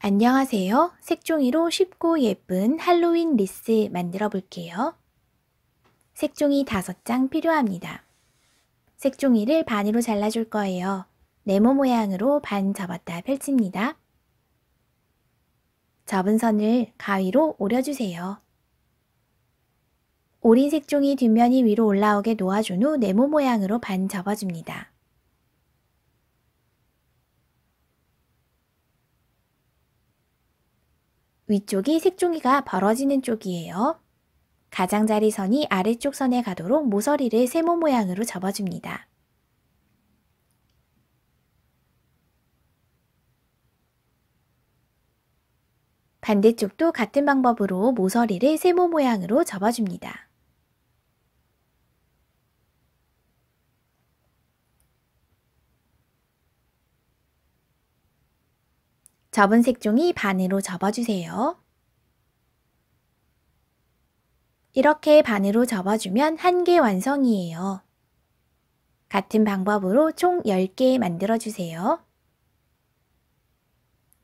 안녕하세요. 색종이로 쉽고 예쁜 할로윈 리스 만들어 볼게요. 색종이 5장 필요합니다. 색종이를 반으로 잘라줄 거예요. 네모 모양으로 반 접었다 펼칩니다. 접은 선을 가위로 오려주세요. 오린 색종이 뒷면이 위로 올라오게 놓아준 후 네모 모양으로 반 접어줍니다. 위쪽이 색종이가 벌어지는 쪽이에요. 가장자리 선이 아래쪽 선에 가도록 모서리를 세모 모양으로 접어줍니다. 반대쪽도 같은 방법으로 모서리를 세모 모양으로 접어줍니다. 접은 색종이 반으로 접어주세요. 이렇게 반으로 접어주면 한 개 완성이에요. 같은 방법으로 총 10개 만들어주세요.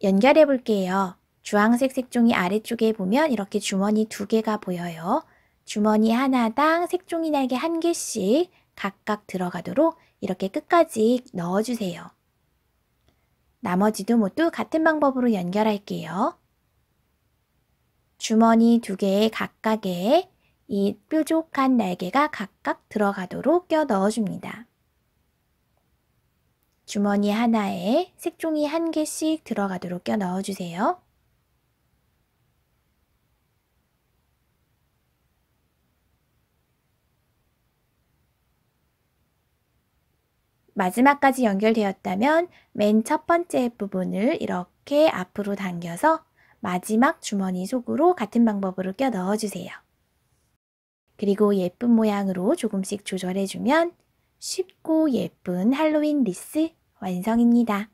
연결해 볼게요. 주황색 색종이 아래쪽에 보면 이렇게 주머니 두 개가 보여요. 주머니 하나당 색종이 날개 한 개씩 각각 들어가도록 이렇게 끝까지 넣어주세요. 나머지도 모두 같은 방법으로 연결할게요. 주머니 두 개의 각각에 이 뾰족한 날개가 각각 들어가도록 껴 넣어줍니다. 주머니 하나에 색종이 한 개씩 들어가도록 껴 넣어주세요. 마지막까지 연결되었다면 맨 첫 번째 부분을 이렇게 앞으로 당겨서 마지막 주머니 속으로 같은 방법으로 껴 넣어주세요. 그리고 예쁜 모양으로 조금씩 조절해주면 쉽고 예쁜 할로윈 리스 완성입니다.